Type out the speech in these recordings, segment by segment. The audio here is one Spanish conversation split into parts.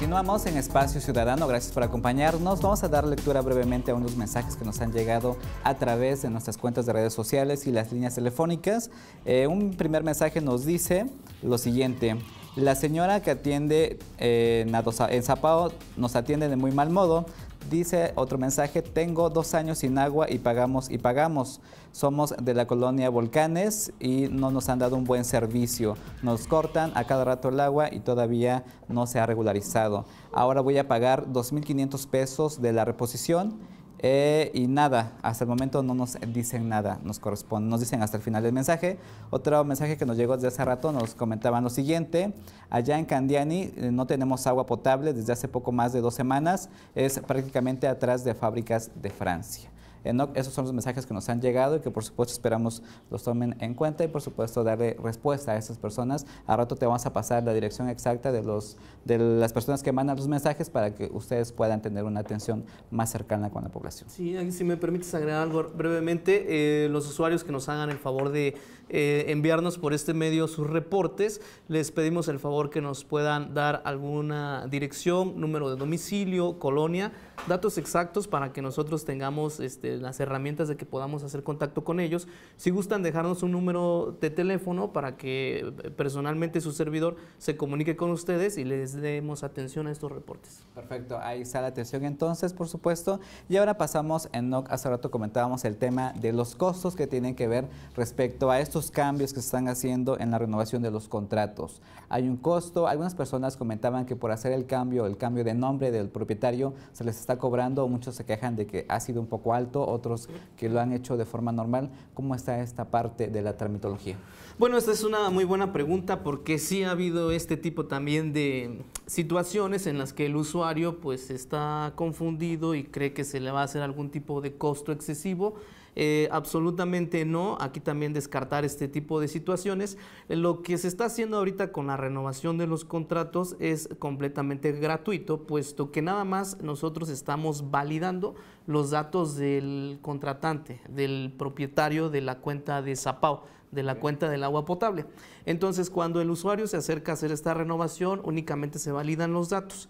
Continuamos en Espacio Ciudadano, gracias por acompañarnos. Vamos a dar lectura brevemente a unos mensajes que nos han llegado a través de nuestras cuentas de redes sociales y las líneas telefónicas. Eh, un primer mensaje nos dice lo siguiente. La señora que atiende eh, en Zapao nos atiende de muy mal modo. Dice otro mensaje, tengo dos años sin agua y pagamos y pagamos. Somos de la colonia Volcanes y no nos han dado un buen servicio. Nos cortan a cada rato el agua y todavía no se ha regularizado. Ahora voy a pagar 2.500 pesos de la reposición eh, y nada, hasta el momento no nos dicen nada, nos corresponde, nos dicen hasta el final del mensaje. Otro mensaje que nos llegó desde hace rato nos comentaban lo siguiente, allá en Candiani eh, no tenemos agua potable desde hace poco más de dos semanas, es prácticamente atrás de fábricas de Francia. Enoch, esos son los mensajes que nos han llegado y que por supuesto esperamos los tomen en cuenta y por supuesto darle respuesta a esas personas. A rato te vamos a pasar la dirección exacta de, los, de las personas que mandan los mensajes para que ustedes puedan tener una atención más cercana con la población. Sí, si me permites agregar algo brevemente, eh, los usuarios que nos hagan el favor de eh, enviarnos por este medio sus reportes, les pedimos el favor que nos puedan dar alguna dirección, número de domicilio, colonia, datos exactos para que nosotros tengamos este, eh, las herramientas de que podamos hacer contacto con ellos. Si gustan dejarnos un número de teléfono para que eh, personalmente su servidor se comunique con ustedes y les demos atención a estos reportes. Perfecto, ahí está la atención entonces, por supuesto. Y ahora pasamos, en NOC, hace rato comentábamos el tema de los costos que tienen que ver respecto a estos cambios que se están haciendo en la renovación de los contratos. Hay un costo, algunas personas comentaban que por hacer el cambio, el cambio de nombre del propietario, se les está cobrando, muchos se quejan de que ha sido un poco alto otros que lo han hecho de forma normal. ¿Cómo está esta parte de la tramitología? Bueno, esta es una muy buena pregunta porque sí ha habido este tipo también de situaciones en las que el usuario pues está confundido y cree que se le va a hacer algún tipo de costo excesivo. Eh, absolutamente no, aquí también descartar este tipo de situaciones. Lo que se está haciendo ahorita con la renovación de los contratos es completamente gratuito, puesto que nada más nosotros estamos validando los datos del contratante, del propietario de la cuenta de Zapao, de la cuenta del agua potable. Entonces, cuando el usuario se acerca a hacer esta renovación, únicamente se validan los datos.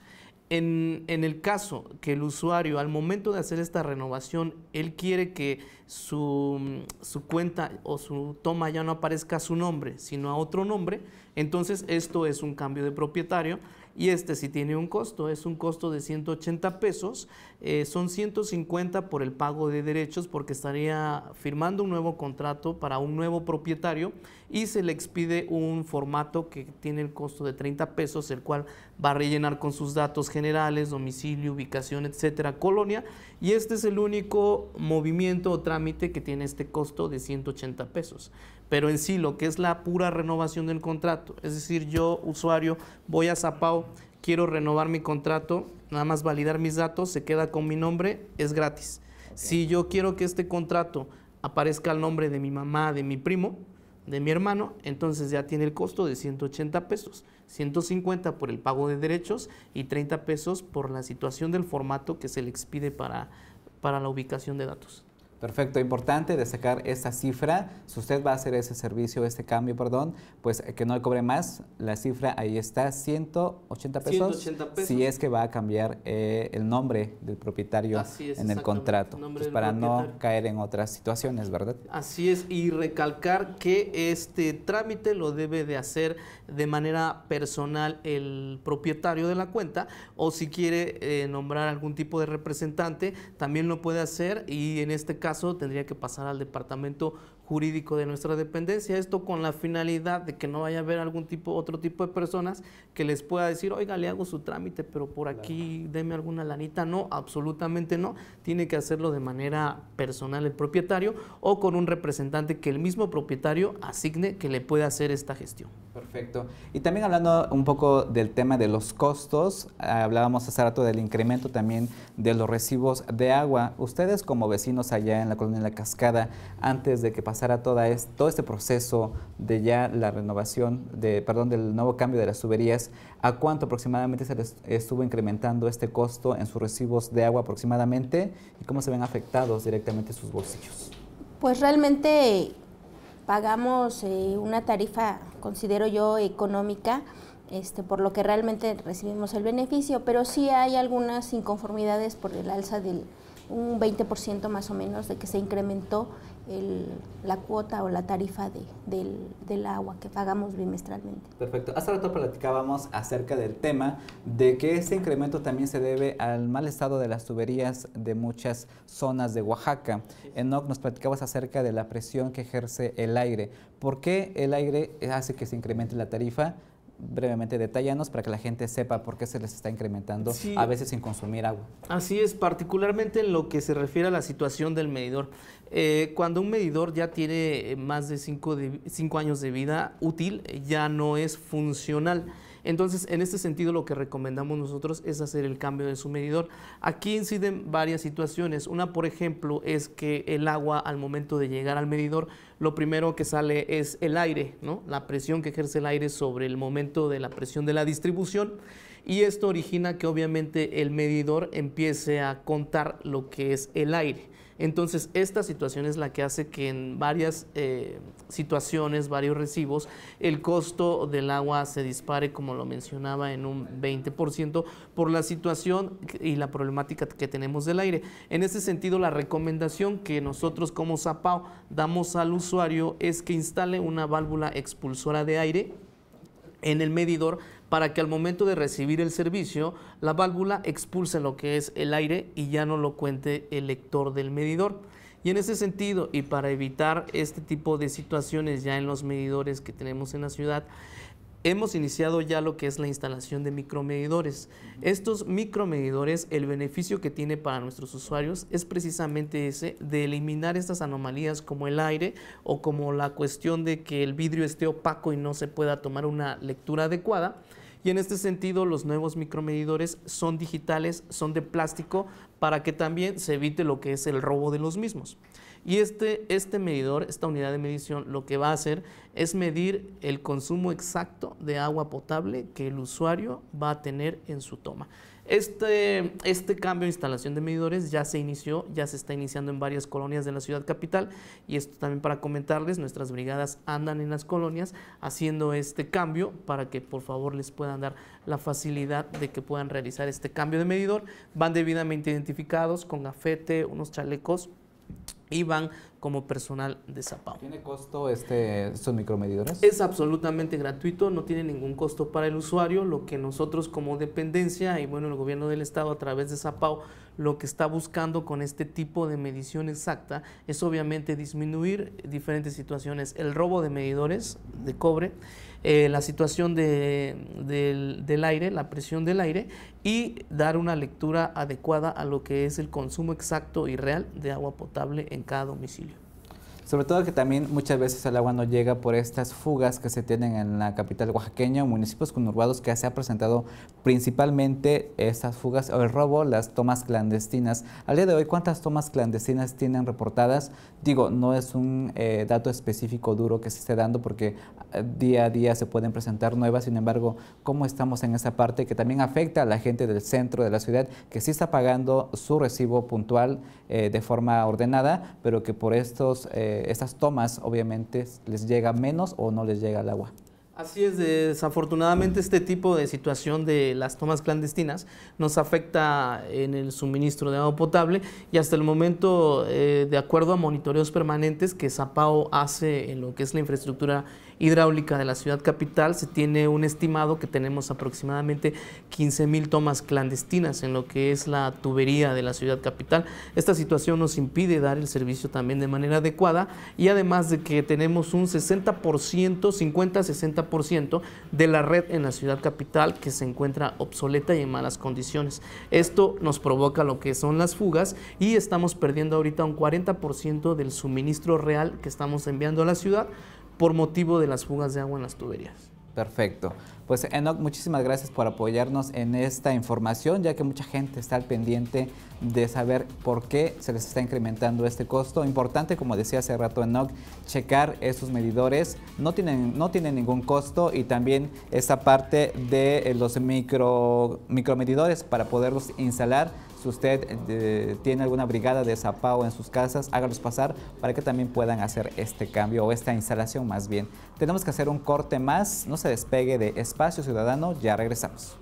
En, el caso que el usuario al momento de hacer esta renovación, él quiere que su, su, cuenta o su toma ya no aparezca su nombre, sino a otro nombre, entonces esto es un cambio de propietario y este sí tiene un costo, es un costo de 180 pesos, eh, son 150 por el pago de derechos porque estaría firmando un nuevo contrato para un nuevo propietario y se le expide un formato que tiene el costo de 30 pesos, el cual va a rellenar con sus datos generales, domicilio, ubicación, etcétera, colonia, y este es el único movimiento o trámite que tiene este costo de 180 pesos pero en sí lo que es la pura renovación del contrato. Es decir, yo, usuario, voy a Zapao, quiero renovar mi contrato, nada más validar mis datos, se queda con mi nombre, es gratis. Si yo quiero que este contrato aparezca el nombre de mi mamá, de mi primo, de mi hermano, entonces ya tiene el costo de 180 pesos, 150 por el pago de derechos y 30 pesos por la situación del formato que se le expide para, para la ubicación de datos. Perfecto, importante destacar esta cifra. Si usted va a hacer ese servicio, este cambio, perdón, pues eh, que no le cobre más. La cifra ahí está, 180 pesos. 180 pesos. Si es que va a cambiar eh, el nombre del propietario en el contrato, para no caer en otras situaciones, ¿verdad? Así es, y recalcar que este trámite lo debe de hacer de manera personal el propietario de la cuenta o si quiere eh, nombrar algún tipo de representante, también lo puede hacer y en este caso caso tendría que pasar al departamento jurídico de nuestra dependencia. Esto con la finalidad de que no vaya a haber algún tipo, otro tipo de personas que les pueda decir, oiga, le hago su trámite, pero por aquí deme alguna lanita. No, absolutamente no. Tiene que hacerlo de manera personal el propietario o con un representante que el mismo propietario asigne que le pueda hacer esta gestión. Perfecto. Y también hablando un poco del tema de los costos, eh, hablábamos hace rato del incremento también de los recibos de agua. Ustedes como vecinos allá en la colonia de La Cascada, antes de que pase a toda todo este proceso de ya la renovación, de, perdón, del nuevo cambio de las tuberías, ¿a cuánto aproximadamente se les estuvo incrementando este costo en sus recibos de agua aproximadamente y cómo se ven afectados directamente sus bolsillos? Pues realmente pagamos eh, una tarifa, considero yo, económica. Este, por lo que realmente recibimos el beneficio, pero sí hay algunas inconformidades por el alza del, un 20% más o menos de que se incrementó la cuota o la tarifa de, del, agua que pagamos bimestralmente. Perfecto. Hasta rato platicábamos acerca del tema de que ese incremento también se debe al mal estado de las tuberías de muchas zonas de Oaxaca. Enoch, nos platicabas acerca de la presión que ejerce el aire. ¿Por qué el aire hace que se incremente la tarifa? brevemente detallanos para que la gente sepa por qué se les está incrementando a veces sin consumir agua. Así es, particularmente en lo que se refiere a la situación del medidor. Eh, cuando un medidor ya tiene eh, más de 5 años de vida útil, eh, ya no es funcional. Entonces, en este sentido, lo que recomendamos nosotros es hacer el cambio de su medidor. Aquí inciden varias situaciones. Una, por ejemplo, es que el agua al momento de llegar al medidor, lo primero que sale es el aire, la presión que ejerce el aire sobre el momento de la presión de la distribución. Y esto origina que obviamente el medidor empiece a contar lo que es el aire. Entonces, esta situación es la que hace que en varias eh, situaciones, varios recibos, el costo del agua se dispare, como lo mencionaba, en un 20% por la situación y la problemática que tenemos del aire. En ese sentido, la recomendación que nosotros como Zapao damos al usuario es que instale una válvula expulsora de aire en el medidor para que al momento de recibir el servicio, la válvula expulse lo que es el aire y ya no lo cuente el lector del medidor. Y en ese sentido, y para evitar este tipo de situaciones ya en los medidores que tenemos en la ciudad, hemos iniciado ya lo que es la instalación de micromedidores. Estos micromedidores, el beneficio que tiene para nuestros usuarios es precisamente ese de eliminar estas anomalías como el aire o como la cuestión de que el vidrio esté opaco y no se pueda tomar una lectura adecuada. Y en este sentido, los nuevos micromedidores son digitales, son de plástico, para que también se evite lo que es el robo de los mismos. Y este, este medidor, esta unidad de medición, lo que va a hacer es medir el consumo exacto de agua potable que el usuario va a tener en su toma. Este, este cambio de instalación de medidores ya se inició, ya se está iniciando en varias colonias de la ciudad capital y esto también para comentarles, nuestras brigadas andan en las colonias haciendo este cambio para que por favor les puedan dar la facilidad de que puedan realizar este cambio de medidor. Van debidamente identificados con gafete, unos chalecos y van como personal de Zapao. ¿Tiene costo este, estos micromedidores? Es absolutamente gratuito, no tiene ningún costo para el usuario. Lo que nosotros como dependencia y bueno, el gobierno del estado a través de Zapao lo que está buscando con este tipo de medición exacta es obviamente disminuir diferentes situaciones. El robo de medidores de cobre, eh, la situación del aire, la presión del aire y dar una lectura adecuada a lo que es el consumo exacto y real de agua potable en cada domicilio. Sobre todo que también muchas veces el agua no llega por estas fugas que se tienen en la capital oaxaqueña o municipios conurbados que se ha presentado principalmente estas fugas o el robo, las tomas clandestinas. Al día de hoy, ¿cuántas tomas clandestinas tienen reportadas? Digo, no es un eh, dato específico duro que se esté dando porque eh, día a día se pueden presentar nuevas, sin embargo, ¿cómo estamos en esa parte que también afecta a la gente del centro de la ciudad que sí está pagando su recibo puntual eh, de forma ordenada, pero que por estos estas tomas obviamente les llega menos o no les llega el agua. Así es, desafortunadamente este tipo de situación de las tomas clandestinas nos afecta en el suministro de agua potable y hasta el momento, eh, de acuerdo a monitoreos permanentes que Zapao hace en lo que es la infraestructura hidráulica de la ciudad capital, se tiene un estimado que tenemos aproximadamente 15 mil tomas clandestinas en lo que es la tubería de la ciudad capital. Esta situación nos impide dar el servicio también de manera adecuada y además de que tenemos un 60%, 50-60% de la red en la ciudad capital que se encuentra obsoleta y en malas condiciones. Esto nos provoca lo que son las fugas y estamos perdiendo ahorita un 40% del suministro real que estamos enviando a la ciudad por motivo de las fugas de agua en las tuberías. Perfecto. Pues Enoch, muchísimas gracias por apoyarnos en esta información, ya que mucha gente está al pendiente de saber por qué se les está incrementando este costo. Importante, como decía hace rato Enoch, checar esos medidores. No tienen, no ningún costo y también esta parte de eh, los micro, micromedidores para poderlos instalar si usted eh, tiene alguna brigada de zapao en sus casas, hágalos pasar para que también puedan hacer este cambio o esta instalación más bien. Tenemos que hacer un corte más, no se despegue de Espacio Ciudadano, ya regresamos.